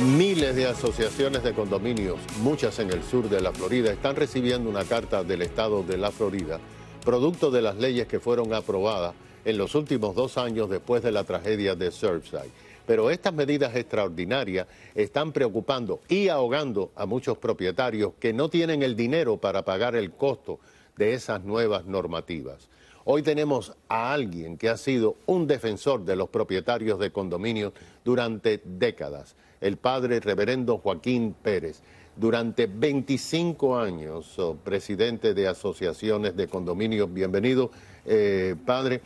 Miles de asociaciones de condominios, muchas en el sur de la Florida, están recibiendo una carta del Estado de la Florida, producto de las leyes que fueron aprobadas en los últimos dos años después de la tragedia de Surfside. Pero estas medidas extraordinarias están preocupando y ahogando a muchos propietarios que no tienen el dinero para pagar el costo de esas nuevas normativas. Hoy tenemos a alguien que ha sido un defensor de los propietarios de condominios durante décadas, el padre reverendo Joaquín Pérez. Durante 25 años, oh, presidente de asociaciones de condominios, bienvenido, eh, padre.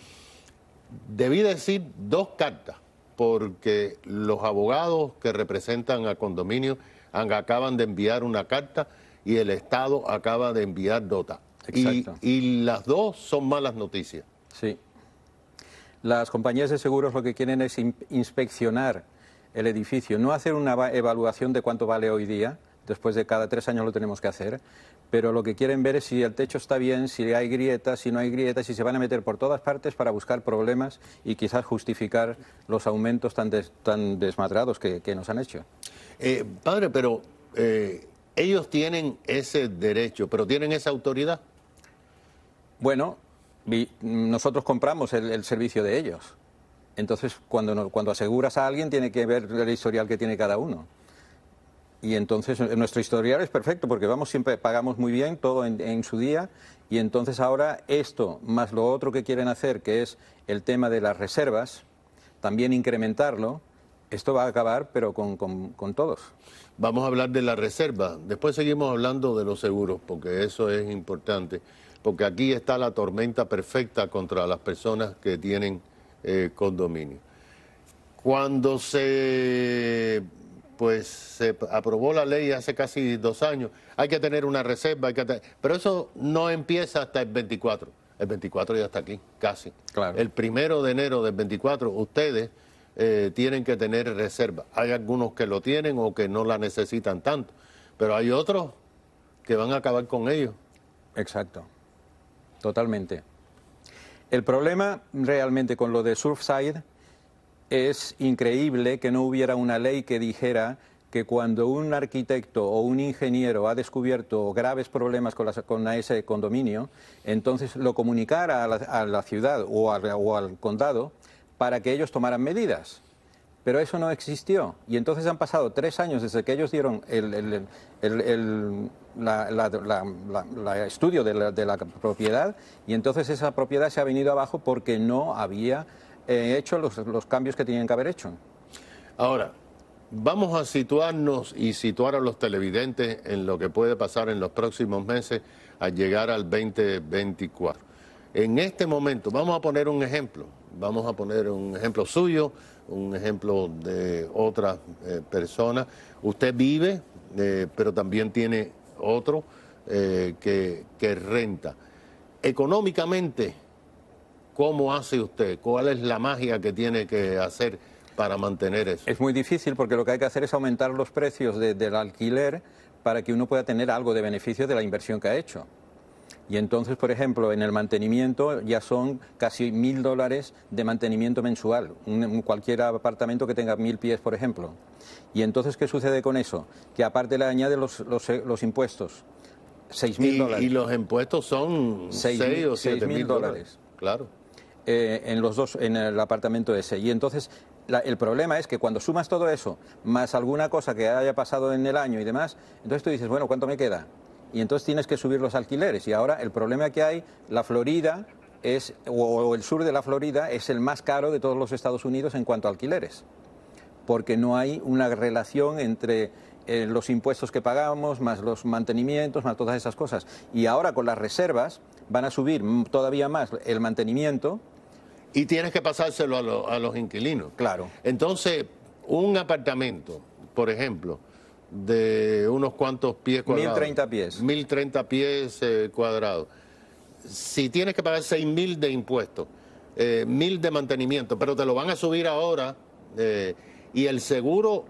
Debí decir dos cartas, porque los abogados que representan a condominios acaban de enviar una carta y el Estado acaba de enviar DOTA. Y, y, las dos son malas noticias. Sí. Las compañías de seguros lo que quieren es inspeccionar el edificio, no hacer una evaluación de cuánto vale hoy día, después de cada tres años lo tenemos que hacer, pero lo que quieren ver es si el techo está bien, si hay grietas, si no hay grietas, si se van a meter por todas partes para buscar problemas y quizás justificar los aumentos tan, tan desmadrados que, nos han hecho. Eh, padre, pero eh, ellos tienen ese derecho, pero tienen esa autoridad. Bueno, nosotros compramos el, servicio de ellos. Entonces, cuando, aseguras a alguien, tiene que ver el historial que tiene cada uno. Y entonces eh, nuestro historial es perfecto porque vamos siempre pagamos muy bien todo en, su día y entonces ahora esto más lo otro que quieren hacer que es el tema de las reservas también incrementarlo esto va a acabar pero con, con todos. Vamos a hablar de la reserva después seguimos hablando de los seguros porque eso es importante porque aquí está la tormenta perfecta contra las personas que tienen eh, condominio. Cuando se, pues, se aprobó la ley hace casi dos años, hay que tener una reserva, hay que pero eso no empieza hasta el 24. El 24 ya está aquí, casi. El primero de enero del 24, ustedes eh, tienen que tener reserva. Hay algunos que lo tienen o que no la necesitan tanto, pero hay otros que van a acabar con ellos. Exacto totalmente. El problema realmente con lo de Surfside es increíble que no hubiera una ley que dijera que cuando un arquitecto o un ingeniero ha descubierto graves problemas con, ese condominio, entonces lo comunicara a la, ciudad o al condado para que ellos tomaran medidas. Pero eso no existió. Y entonces han pasado tres años desde que ellos dieron el, estudio de, la, propiedad y entonces esa propiedad se ha venido abajo porque no había eh, hecho los, los cambios que tenían que haber hecho. Ahora, vamos a situarnos y situar a los televidentes en lo que puede pasar en los próximos meses al llegar al 2024. En este momento, vamos a poner un ejemplo, vamos a poner un ejemplo suyo, un ejemplo de otra eh, persona. Usted vive, eh, pero también tiene otro eh, que, renta. Económicamente, ¿cómo hace usted? ¿Cuál es la magia que tiene que hacer para mantener eso? Es muy difícil porque lo que hay que hacer es aumentar los precios del alquiler para que uno pueda tener algo de beneficio de la inversión que ha hecho. Y entonces, por ejemplo, en el mantenimiento ya son casi mil dólares de mantenimiento mensual, un, cualquier apartamento que tenga mil pies, por ejemplo. Y entonces, ¿qué sucede con eso? Que aparte le añade los, impuestos, seis mil dólares. Y los impuestos son seis, o siete mil dólares. Claro. Eh, en los dos, en el apartamento ese. Y entonces el problema es que cuando sumas todo eso, más alguna cosa que haya pasado en el año y demás, entonces tú dices, bueno, ¿cuánto me queda? y entonces tienes que subir los alquileres. Y ahora el problema que hay, la Florida es, o el sur de la Florida es el más caro de todos los Estados Unidos en cuanto a alquileres, porque no hay una relación entre eh, los impuestos que pagamos, más los mantenimientos, más todas esas cosas. Y ahora con las reservas van a subir todavía más el mantenimiento. Y tienes que pasárselo a, a los inquilinos. Claro. Entonces, un apartamento, por ejemplo, de unos cuantos pies cuadrados. 1.030 pies. 1.030 pies eh, cuadrados. Si tienes que pagar 6.000 de impuestos, eh, mil 1.000 de mantenimiento, pero te lo van a subir ahora eh, y el seguro...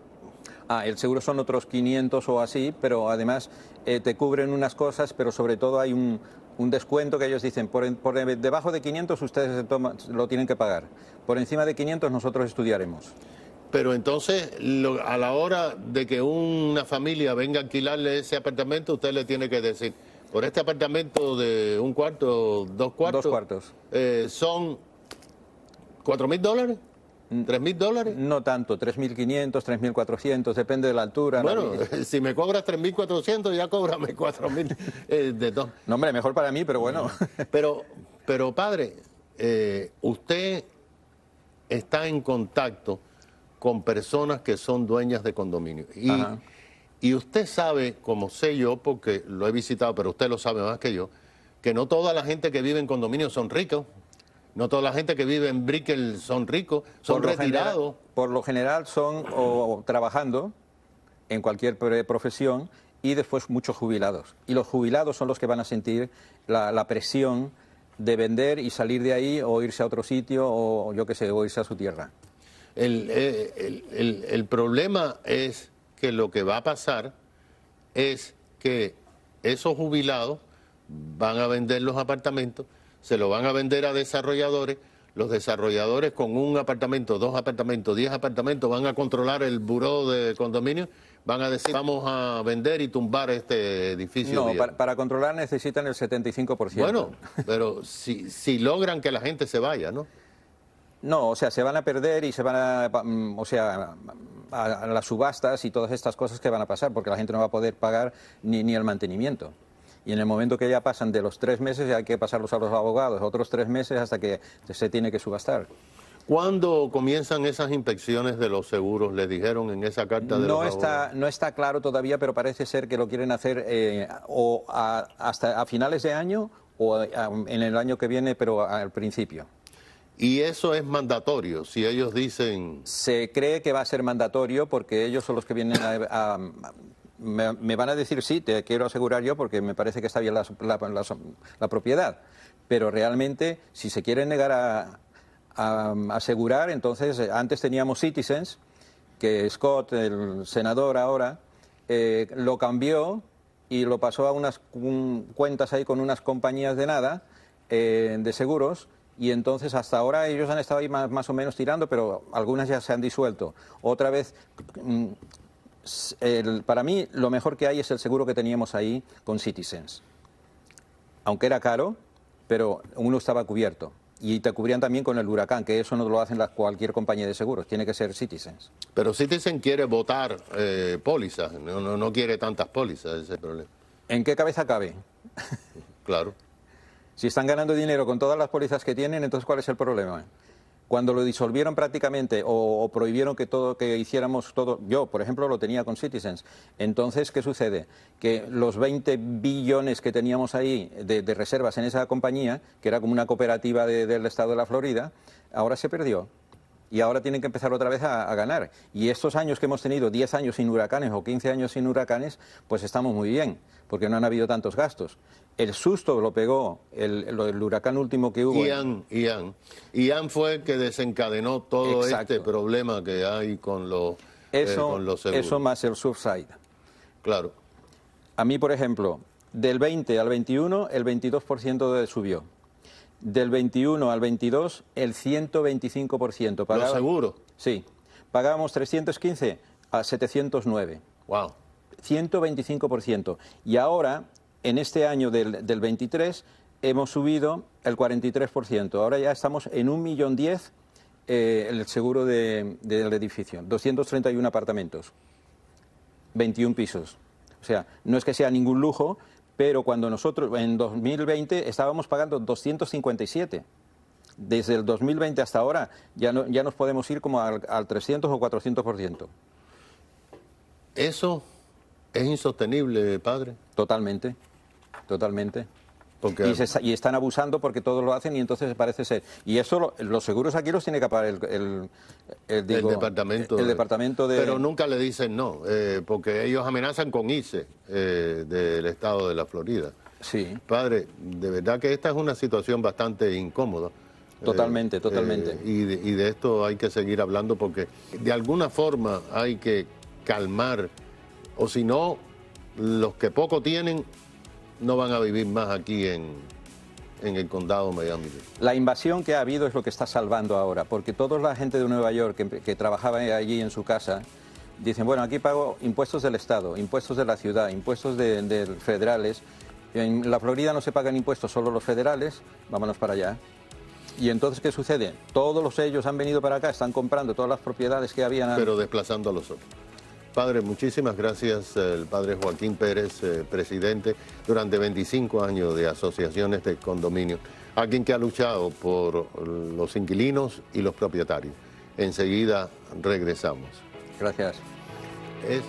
Ah, el seguro son otros 500 o así, pero además te cubren unas cosas, pero sobre todo hay un, un descuento que ellos dicen, por, debajo de 500 ustedes lo tienen que pagar, por encima de 500 nosotros estudiaremos. Pero entonces, a la hora de que una familia venga a alquilarle ese apartamento, usted le tiene que decir, por este apartamento de un cuarto, dos cuartos, dos cuartos. Eh, son cuatro mil dólares. Mm. ¿Tres mil dólares? No tanto, tres tres mil mil 3.400, depende de la altura. Bueno, si me cobras tres mil 3.400, ya cóbrame cuatro mil eh, de dos. No, hombre, mejor para mí, pero bueno. Pero, pero padre, eh, usted está en contacto con personas que son dueñas de condominios... Y, usted sabe, como sé yo, porque lo he visitado, pero usted lo sabe más que yo, que no toda la gente que vive en condominios son ricos. No toda la gente que vive en Brickell son ricos, son retirados. por lo general son o, trabajando en cualquier profesión y después muchos jubilados. Y los jubilados son los que van a sentir la, la presión de vender y salir de ahí o irse a otro sitio o yo qué sé, o irse a su tierra. Eh, el, problema es que lo que va a pasar es que esos jubilados van a vender los apartamentos, se lo van a vender a desarrolladores, los desarrolladores con un apartamento, dos apartamentos, diez apartamentos van a controlar el buró de condominio, van a decir vamos a vender y tumbar este edificio. No, para, controlar necesitan el 75%. Bueno, pero si, si logran que la gente se vaya, ¿no? No, o sea, se van a perder y se van a, mm, o sea, a, las subastas y todas estas cosas que van a pasar, porque la gente no va a poder pagar ni, el mantenimiento. Y en el momento que ya pasan de los tres meses, hay que pasarlos a los abogados, otros tres meses hasta que se tiene que subastar. ¿Cuándo comienzan esas inspecciones de los seguros? Le dijeron en esa carta de no está No está claro todavía, pero parece ser que lo quieren hacer eh, o hasta a finales de año o eh, en el año que viene, pero al principio. Y eso es mandatorio, si ellos dicen... Se cree que va a ser mandatorio porque ellos son los que vienen a... me, van a decir, sí, te quiero asegurar yo porque me parece que está bien la, propiedad. Pero realmente, si se quieren negar a, asegurar, entonces eh, antes teníamos Citizens, que Scott, el senador ahora, eh, lo cambió y lo pasó a unas cuentas ahí con unas compañías de nada, eh, de seguros, y entonces hasta ahora ellos han estado ahí más, o menos tirando, pero algunas ya se han disuelto. Otra vez, mm, para mí lo mejor que hay es el seguro que teníamos ahí con Citizens. Aunque era caro, pero uno estaba cubierto. Y te cubrían también con el huracán, que eso no lo hacen las cualquier compañía de seguros, tiene que ser Citizens. Pero Citizens quiere votar eh, pólizas, no, no, no quiere tantas pólizas, ese problema. ¿En qué cabeza cabe? Claro. Si están ganando dinero con todas las pólizas que tienen, entonces ¿cuál es el problema? Cuando lo disolvieron prácticamente o, prohibieron que todo que hiciéramos todo, yo por ejemplo lo tenía con Citizens. Entonces, ¿qué sucede? Que los 20 billones que teníamos ahí de, reservas en esa compañía, que era como una cooperativa del estado de la Florida, ahora se perdió y ahora tienen que empezar otra vez a, ganar. Y estos años que hemos tenido, 10 años sin huracanes o 15 años sin huracanes, pues estamos muy bien, porque no han habido tantos gastos. El susto lo pegó el, huracán último que hubo. Ian, Ian. Ian fue el que desencadenó todo este problema que hay con, los eh, seguros. Eso más el subside. Claro. A mí, por ejemplo, del 20 al 21, el 22% subió del 21 al 22 el 125%. Pagaba, ¿Lo seguro? Sí. Pagábamos 315 a 709. ¡Wow! 125%. Y ahora, en este año del, del 23, hemos subido el 43%. Ahora ya estamos en 1.010.000 eh, el seguro del edificio. 231 apartamentos, 21 pisos. O sea, no es que sea ningún lujo, pero cuando nosotros, en 2020, estábamos pagando 257. Desde el 2020 hasta ahora ya, ya nos podemos ir como al, al 300 o 400%. Eso es insostenible, padre. Totalmente, totalmente. Y, están abusando porque todos lo hacen y entonces parece ser. Y eso los seguros aquí los tiene que pagar el, el, departamento. El, departamento de... Pero nunca le dicen no, eh, porque ellos amenazan con ICE eh, del estado de la Florida. Sí. Padre, de verdad que esta es una situación bastante incómoda. Totalmente, eh, totalmente. Y y de esto hay que seguir hablando porque de alguna forma hay que calmar, o si no, los que poco tienen no van a vivir más aquí en, el condado de Miami. La invasión que ha habido es lo que está salvando ahora, porque toda la gente de Nueva York que, trabajaba allí en su casa dicen, bueno, aquí pago impuestos del Estado, impuestos de la ciudad, impuestos de, federales. En la Florida no se pagan impuestos, solo los federales, vámonos para allá. Y entonces, ¿qué sucede? Todos ellos han venido para acá, están comprando todas las propiedades que habían... Pero desplazando a los otros. Padre, muchísimas gracias, eh, el padre Joaquín Pérez, eh, presidente durante 25 años de asociaciones de condominio, alguien que ha luchado por los inquilinos y los propietarios. Enseguida regresamos. Gracias. Es...